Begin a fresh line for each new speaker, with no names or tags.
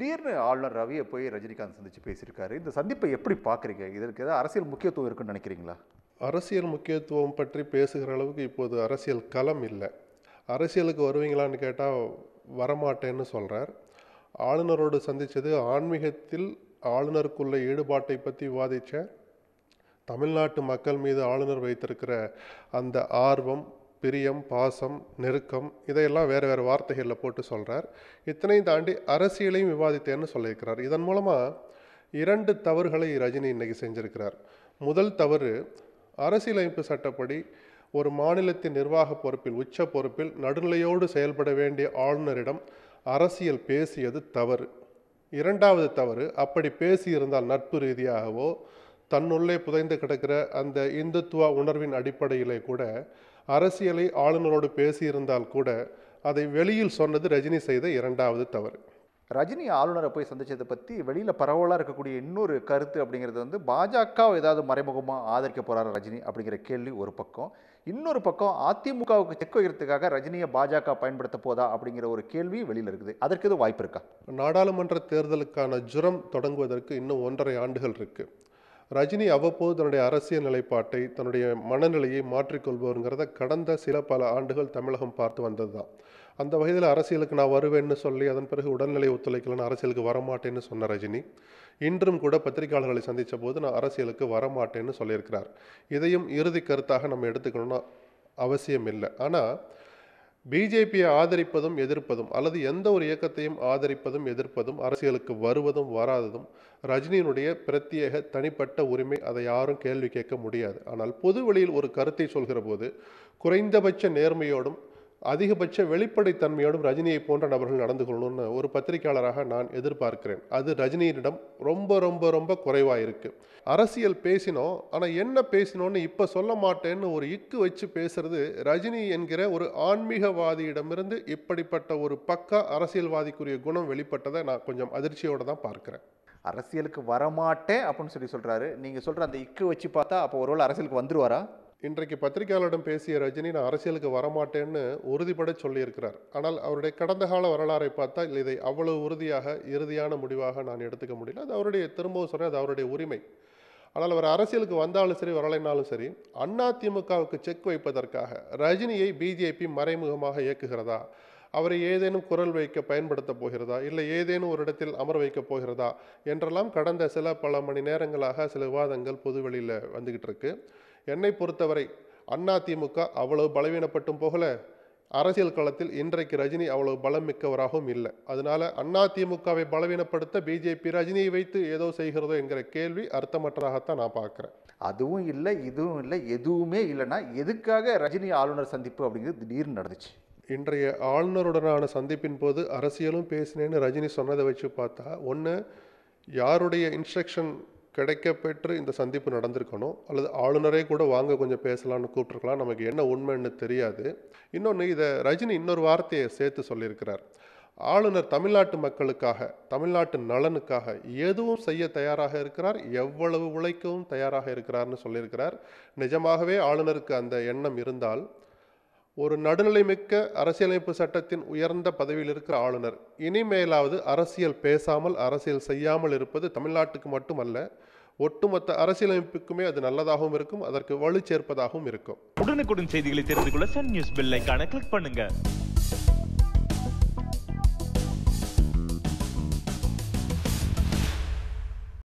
திடீர்னு ஆளுநர் ரவியை போய் ரஜினிகாந்த் சந்தித்து பேசியிருக்காரு இந்த சந்திப்பை எப்படி பார்க்குறீங்க இதற்கு ஏதாவது அரசியல் முக்கியத்துவம் இருக்குன்னு நினைக்கிறீங்களா அரசியல் முக்கியத்துவம் பற்றி பேசுகிற அளவுக்கு இப்போது அரசியல் களம் இல்லை அரசியலுக்கு வருவீங்களான்னு கேட்டால் வரமாட்டேன்னு சொல்கிறார் ஆளுநரோடு சந்தித்தது ஆன்மீகத்தில் ஆளுநருக்குள்ள ஈடுபாட்டை பற்றி விவாதித்த தமிழ்நாட்டு மக்கள் மீது ஆளுநர் வைத்திருக்கிற அந்த ஆர்வம் பிரியம் பாசம் நெருக்கம் இதையெல்லாம் வேறு வேறு வார்த்தைகளில் போட்டு சொல்கிறார் இத்தனையும் தாண்டி அரசியலையும் விவாதித்தேன்னு சொல்லியிருக்கிறார் இதன் மூலமாக இரண்டு தவறுகளை ரஜினி இன்றைக்கி செஞ்சிருக்கிறார் முதல் தவறு அரசியலமைப்பு சட்டப்படி ஒரு மாநிலத்தின் நிர்வாக பொறுப்பில் உச்ச பொறுப்பில் நடுநிலையோடு செயல்பட வேண்டிய ஆளுநரிடம் அரசியல் பேசியது தவறு இரண்டாவது தவறு அப்படி பேசியிருந்தால் நட்பு ரீதியாகவோ தன்னுள்ளே புதைந்து கிடக்கிற அந்த இந்துத்துவ உணர்வின் அடிப்படையிலே கூட அரசியலை ஆளுநரோடு பேசியிருந்தால் கூட அதை வெளியில் சொன்னது ரஜினி செய்த இரண்டாவது தவறு ரஜினி ஆளுநரை போய் சந்தித்ததை பற்றி வெளியில் பரவலாக இருக்கக்கூடிய இன்னொரு கருத்து அப்படிங்கிறது வந்து பாஜகவை ஏதாவது மறைமுகமாக ஆதரிக்க போகிறார் ரஜினி அப்படிங்கிற கேள்வி ஒரு பக்கம் இன்னொரு பக்கம் அதிமுகவுக்கு செக் வைக்கிறதுக்காக ரஜினியை பாஜக பயன்படுத்த போதா அப்படிங்கிற ஒரு கேள்வி வெளியில் இருக்குது அதற்கு எதுவும் வாய்ப்பு இருக்கா நாடாளுமன்ற தேர்தலுக்கான ஜுரம் தொடங்குவதற்கு இன்னும் ஒன்றரை ஆண்டுகள் இருக்குது ரஜினி அவ்வப்போது தன்னுடைய அரசியல் நிலைப்பாட்டை தன்னுடைய மனநிலையை மாற்றிக்கொள்பவருங்கிறத கடந்த சில பல ஆண்டுகள் தமிழகம் பார்த்து வந்தது தான் அந்த வயதில் அரசியலுக்கு நான் வருவேன்னு சொல்லி அதன் பிறகு உடல்நிலை ஒத்துழைக்கலன்னு அரசியலுக்கு வரமாட்டேன்னு சொன்ன ரஜினி இன்றும் கூட பத்திரிகையாளர்களை சந்தித்த போது நான் அரசியலுக்கு வரமாட்டேன்னு சொல்லியிருக்கிறார் இதையும் இறுதி கருத்தாக நம்ம எடுத்துக்கணும்னா அவசியம் இல்லை ஆனால் பிஜேபியை ஆதரிப்பதும் எதிர்ப்பதும் அல்லது எந்த ஒரு இயக்கத்தையும் ஆதரிப்பதும் எதிர்ப்பதும் அரசியலுக்கு வருவதும் வராததும் ரஜினியினுடைய பிரத்யேக தனிப்பட்ட உரிமை அதை யாரும் கேள்வி கேட்க முடியாது ஆனால் பொது ஒரு கருத்தை சொல்கிற போது குறைந்தபட்ச நேர்மையோடும் அதிகபட்ச வெளிப்படைத்தன்மையோடும் ரஜினியை போன்ற நபர்கள் நடந்து கொள்ளணும்னு ஒரு பத்திரிகையாளராக நான் எதிர்பார்க்கிறேன் அது ரஜினியிடம் ரொம்ப ரொம்ப ரொம்ப குறைவாக இருக்குது அரசியல் பேசினோம் ஆனால் என்ன பேசினோன்னு இப்போ சொல்ல மாட்டேன்னு ஒரு இக்கு வச்சு பேசுறது ரஜினி என்கிற ஒரு ஆன்மீகவாதியிடமிருந்து இப்படிப்பட்ட ஒரு பக்க அரசியல்வாதிக்குரிய குணம் வெளிப்பட்டதை நான் கொஞ்சம் அதிர்ச்சியோடு தான் பார்க்குறேன் அரசியலுக்கு வரமாட்டேன் அப்படின்னு சொல்லி சொல்கிறாரு நீங்கள் சொல்கிற அந்த இக்கு வச்சு பார்த்தா அப்போ ஒருவேளை அரசியலுக்கு வந்துடுவாரா இன்றைக்கு பத்திரிகையாளரிடம் பேசிய ரஜினி நான் அரசியலுக்கு வரமாட்டேன்னு உறுதிபட சொல்லியிருக்கிறார் ஆனால் அவருடைய கடந்த கால வரலாறை பார்த்தால் இதை அவ்வளவு உறுதியாக இறுதியான முடிவாக நான் எடுத்துக்க முடியல அது அவருடைய திரும்பவும் சொல்கிறேன் அது அவருடைய உரிமை ஆனால் அவர் அரசியலுக்கு வந்தாலும் சரி வரலைனாலும் சரி அதிமுகவுக்கு செக் வைப்பதற்காக ரஜினியை பிஜேபி மறைமுகமாக இயக்குகிறதா அவரை ஏதேனும் குரல் வைக்க பயன்படுத்தப் போகிறதா இல்லை ஏதேனும் ஒரு இடத்தில் அமர வைக்க போகிறதா என்றெல்லாம் கடந்த சில பல மணி நேரங்களாக சில விவாதங்கள் பொதுவெளியில் வந்துக்கிட்டு இருக்குது என்னை பொறுத்தவரை அண்ணா திமுக அவ்வளவு பலவீனப்பட்டும் போகல அரசியல் களத்தில் இன்றைக்கு ரஜினி அவ்வளவு பலம் மிக்கவராகவும் இல்லை அதனால அண்ணா திமுகவை பலவீனப்படுத்த பிஜேபி ரஜினியை வைத்து ஏதோ செய்கிறதோ என்கிற கேள்வி அர்த்தமற்றதாகத்தான் நான் பார்க்குறேன் அதுவும் இல்லை இதுவும் இல்லை எதுவுமே இல்லைன்னா எதுக்காக ரஜினி ஆளுநர் சந்திப்பு அப்படிங்கிறது திடீர்னு நடந்துச்சு இன்றைய ஆளுநருடனான சந்திப்பின் போது அரசியலும் பேசினேன்னு ரஜினி சொன்னதை வச்சு பார்த்தா ஒன்று யாருடைய இன்ஸ்ட்ரக்ஷன் கிடைக்கப்பெற்று இந்த சந்திப்பு நடந்திருக்கணும் அல்லது ஆளுநரே கூட வாங்க கொஞ்சம் பேசலாம்னு கூப்பிட்ருக்கலாம் நமக்கு என்ன உண்மைன்னு தெரியாது இன்னொன்று இதை ரஜினி இன்னொரு வார்த்தையை சேர்த்து சொல்லியிருக்கிறார் ஆளுநர் தமிழ்நாட்டு மக்களுக்காக தமிழ்நாட்டு நலனுக்காக எதுவும் செய்ய தயாராக இருக்கிறார் எவ்வளவு உழைக்கவும் தயாராக இருக்கிறார்னு சொல்லியிருக்கிறார் நிஜமாகவே ஆளுநருக்கு அந்த எண்ணம் இருந்தால் ஒரு நடுநிலைமிக்க அரசியலமைப்பு சட்டத்தின் உயர்ந்த பதவியில் இருக்கிற ஆளுநர் இனிமேலாவது அரசியல் பேசாமல் அரசியல் செய்யாமல் இருப்பது தமிழ்நாட்டுக்கு மட்டுமல்ல ஒட்டுமொத்த அரசியலமைப்புக்குமே அது நல்லதாகவும் இருக்கும் அதற்கு வலு சேர்ப்பதாகவும் இருக்கும் உடனுக்குடன் செய்திகளை தெரிந்து கொள்ள சன் நியூஸ் பெல் கிளிக் பண்ணுங்க